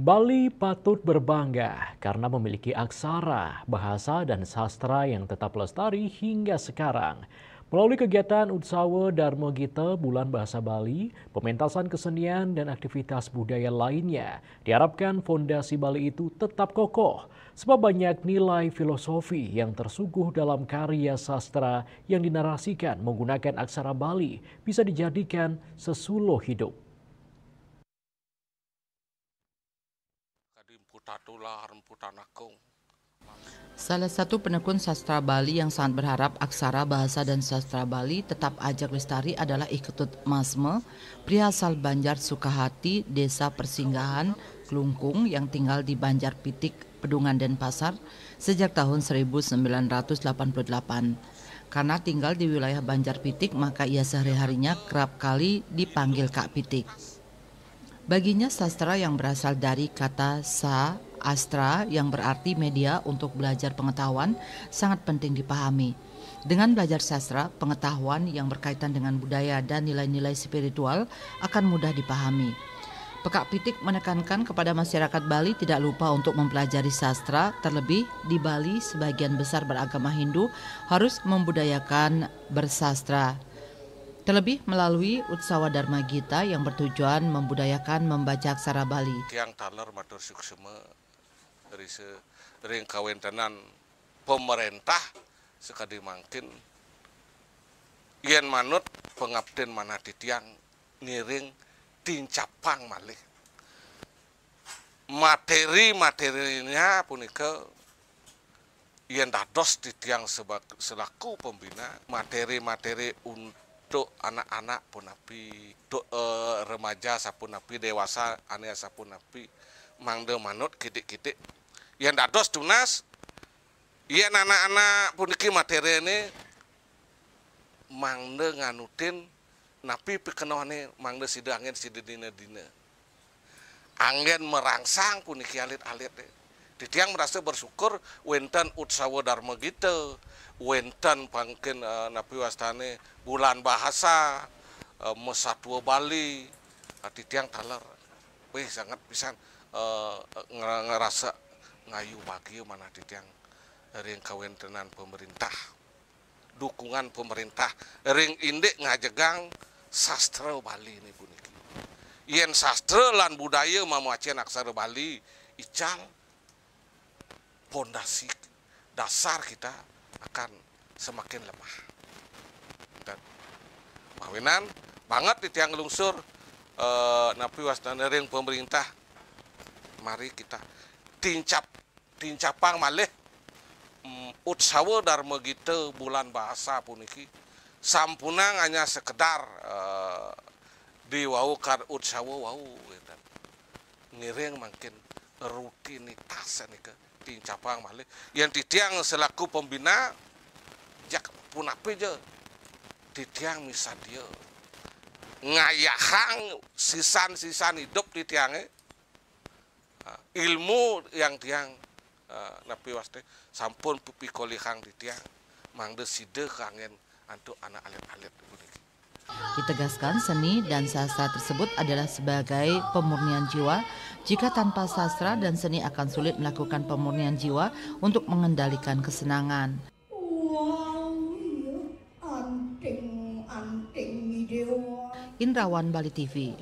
Bali patut berbangga karena memiliki aksara, bahasa, dan sastra yang tetap lestari hingga sekarang. Melalui kegiatan Utsawa Dharma Gita Bulan Bahasa Bali, pementasan kesenian dan aktivitas budaya lainnya, diharapkan fondasi Bali itu tetap kokoh, sebab banyak nilai filosofi yang tersuguh dalam karya sastra yang dinarasikan menggunakan aksara Bali bisa dijadikan sesuluh hidup. Salah satu penekun sastra Bali yang sangat berharap aksara bahasa dan sastra Bali tetap ajak lestari adalah Iketut Masme, pria asal Banjar Sukahati, Desa Persinggahan, Klungkung yang tinggal di Banjar Pitik, Pedungan dan Pasar sejak tahun 1988. Karena tinggal di wilayah Banjar Pitik, maka ia sehari-harinya kerap kali dipanggil Kak Pitik. Baginya sastra yang berasal dari kata sa, astra yang berarti media untuk belajar pengetahuan sangat penting dipahami. Dengan belajar sastra, pengetahuan yang berkaitan dengan budaya dan nilai-nilai spiritual akan mudah dipahami. Pekak Pitik menekankan kepada masyarakat Bali tidak lupa untuk mempelajari sastra, terlebih di Bali sebagian besar beragama Hindu harus membudayakan bersastra Terlebih melalui Utsawa Dharma Gita yang bertujuan membudayakan membaca aksara Bali. Tiang taler matur suksema dari ring kawentenan pemerintah sekadimangkin mangkin yen manut pengabden mana di tiang ngiring tincapang malih materi materinya punika yen dados di tiang selaku pembina materi-materi untuk dok anak-anak pun napi dok eh, remaja sapun napi dewasa aneh sapun napi mangde manut kidik kidik yang dos tunas iya anak-anak pun iki materi ini mangde nganutin napi pikenohane mangde sida angin sida dina dina angin merangsang pun iki alit-alit deh titiang merasa bersyukur wentan utsawa dharma gitu wentan pangkin uh, e, nabi wastane bulan bahasa uh, e, mesatwa Bali uh, titiang taler wih sangat bisa uh, e, ngerasa ngayu bagi mana titiang ring kawentenan pemerintah dukungan pemerintah ring indek ngajegang sastra Bali ini puniki yen sastra lan budaya mamacian aksara Bali ical pondasi dasar kita akan semakin lemah. Dan mawinan banget di tiang lungsur e, eh, napi wasdanering pemerintah mari kita tincap tincapang malih mm, utsawa dharma gitu bulan bahasa puniki sampunang hanya sekedar e, eh, kar utsawa wau gitu. ngiring makin rutinitas ini ke di cabang malih yang di tiang selaku pembina jak pun apa je tiang misal dia ngayahang sisan-sisan hidup di tiangnya e. ilmu yang tiang uh, napi waste sampun pupi kolihang di tiang mangde sida kangen antuk anak alit-alit Ditegaskan seni dan sastra tersebut adalah sebagai pemurnian jiwa. Jika tanpa sastra dan seni akan sulit melakukan pemurnian jiwa untuk mengendalikan kesenangan. Iya, Indrawan Bali TV